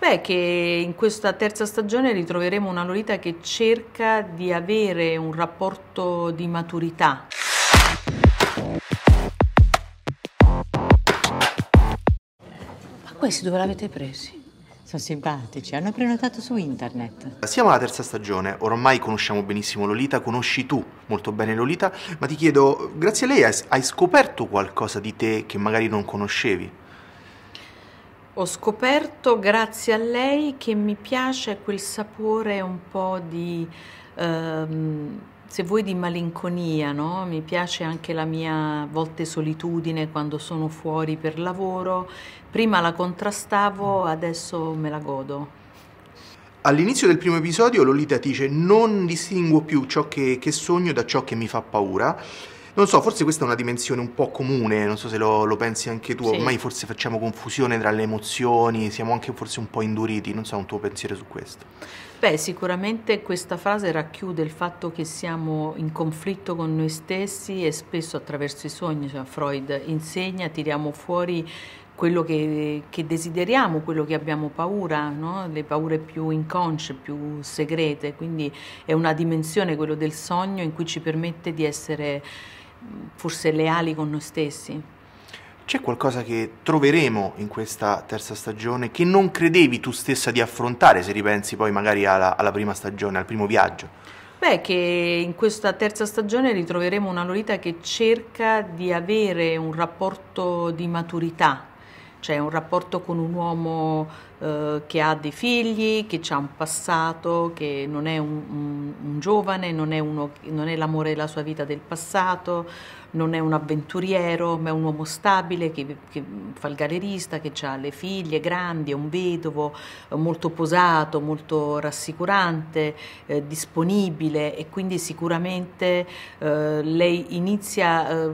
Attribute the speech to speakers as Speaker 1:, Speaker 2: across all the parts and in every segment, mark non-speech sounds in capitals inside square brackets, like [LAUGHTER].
Speaker 1: Beh, che in questa terza stagione ritroveremo una Lolita che cerca di avere un rapporto di maturità. Ma questi dove l'avete presi? Sono simpatici, hanno prenotato su internet.
Speaker 2: Siamo alla terza stagione, ormai conosciamo benissimo Lolita, conosci tu molto bene Lolita, ma ti chiedo, grazie a lei hai, hai scoperto qualcosa di te che magari non conoscevi?
Speaker 1: Ho scoperto grazie a lei che mi piace quel sapore un po' di, ehm, se vuoi, di malinconia, no? Mi piace anche la mia volte solitudine quando sono fuori per lavoro. Prima la contrastavo, adesso me la godo.
Speaker 2: All'inizio del primo episodio Lolita dice non distinguo più ciò che, che sogno da ciò che mi fa paura non so, forse questa è una dimensione un po' comune, non so se lo, lo pensi anche tu, sì. ormai forse facciamo confusione tra le emozioni, siamo anche forse un po' induriti, non so un tuo pensiero su questo.
Speaker 1: Beh, sicuramente questa frase racchiude il fatto che siamo in conflitto con noi stessi e spesso attraverso i sogni, cioè Freud insegna, tiriamo fuori quello che, che, desideriamo, quello che abbiamo paura, no? le paure più inconsce, più segrete, quindi è una dimensione, quello del sogno, in cui ci permette di essere forse leali con noi stessi.
Speaker 2: C'è qualcosa che troveremo in questa terza stagione che non credevi tu stessa di affrontare, se ripensi poi magari alla, alla prima stagione, al primo viaggio?
Speaker 1: Beh, che in questa terza stagione ritroveremo una Lolita che cerca di avere un rapporto di maturità c'è un rapporto con un uomo eh, che ha dei figli, che ha un passato, che non è un, un, un giovane, non è, uno, non è l'amore della sua vita del passato, non è un avventuriero, ma è un uomo stabile che, che fa il galerista, che ha le figlie grandi, è un vedovo, eh, molto posato, molto rassicurante, eh, disponibile e quindi sicuramente eh, lei inizia, eh,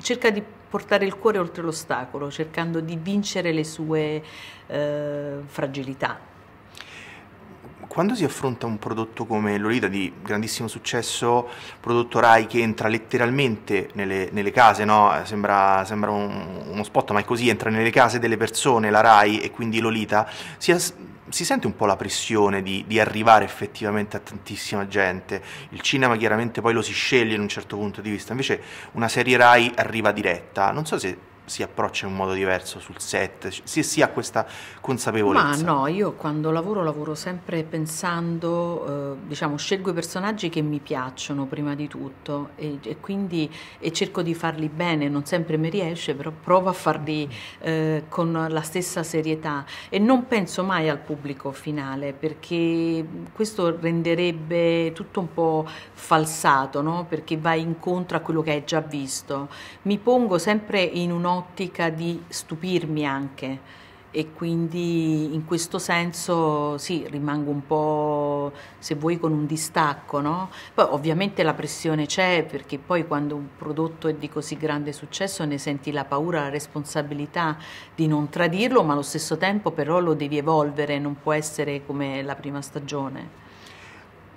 Speaker 1: cerca di portare il cuore oltre l'ostacolo, cercando di vincere le sue eh, fragilità.
Speaker 2: Quando si affronta un prodotto come Lolita di grandissimo successo, prodotto Rai che entra letteralmente nelle, nelle case, no? sembra, sembra un, uno spot, ma è così, entra nelle case delle persone la Rai e quindi Lolita, si, si sente un po' la pressione di, di, arrivare effettivamente a tantissima gente. Il cinema chiaramente poi lo si sceglie in un certo punto di vista, invece una serie Rai arriva diretta. Non so se si approccia in un modo diverso sul set, si, si ha questa consapevolezza? Ma
Speaker 1: no, io quando lavoro lavoro sempre pensando, eh, diciamo, scelgo i personaggi che mi piacciono prima di tutto e, e quindi e cerco di farli bene, non sempre mi riesce, però provo a farli eh, con la stessa serietà e non penso mai al pubblico finale perché questo renderebbe tutto un po' falsato, no? perché vai incontro a quello che hai già visto. Mi pongo sempre in un'ottica un'ottica di stupirmi anche e quindi in questo senso sì, rimango un po', se vuoi, con un distacco. No? Poi ovviamente la pressione c'è perché poi quando un prodotto è di così grande successo ne senti la paura, la responsabilità di non tradirlo, ma allo stesso tempo però lo devi evolvere, non può essere come la prima stagione.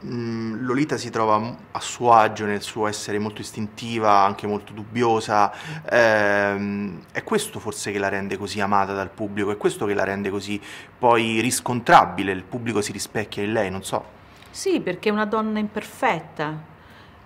Speaker 2: Mm, Lolita si trova a suo agio nel suo essere molto istintiva, anche molto dubbiosa, ehm, è questo forse che la rende così amata dal pubblico, è questo che la rende così poi riscontrabile, il pubblico si rispecchia in lei, non so.
Speaker 1: Sì, perché è una donna imperfetta,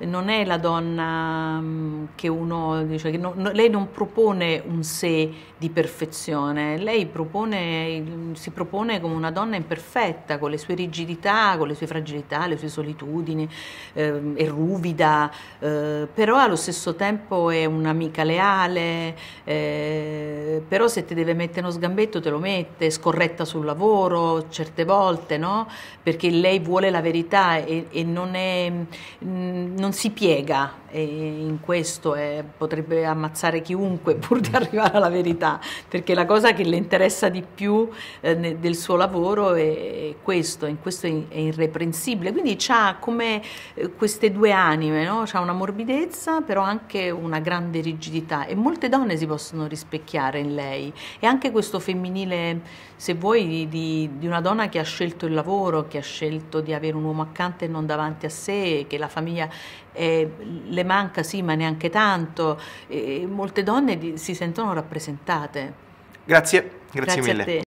Speaker 1: non è la donna mm, che uno dice che no, lei non propone un sé di perfezione, lei propone, si propone come una donna imperfetta, con le sue rigidità, con le sue fragilità, le sue solitudini, eh, è ruvida, eh, però allo stesso tempo è un'amica leale, eh, però se ti deve mettere uno sgambetto te lo mette, scorretta sul lavoro certe volte, no? perché lei vuole la verità e, e non è... Mh, mm, non non si piega e in questo è, eh, potrebbe ammazzare chiunque [LAUGHS] pur di arrivare alla verità, perché la cosa che le interessa di più eh, del suo lavoro è, questo, in questo è irreprensibile, quindi ha come eh, queste due anime, no? ha una morbidezza però anche una grande rigidità e molte donne si possono rispecchiare in lei e anche questo femminile, se vuoi, di, di una donna che ha scelto il lavoro, che ha scelto di avere un uomo accanto e non davanti a sé, che la famiglia eh, le manca sì ma neanche tanto, eh, molte donne di, si sentono rappresentate.
Speaker 2: Grazie, grazie, grazie mille.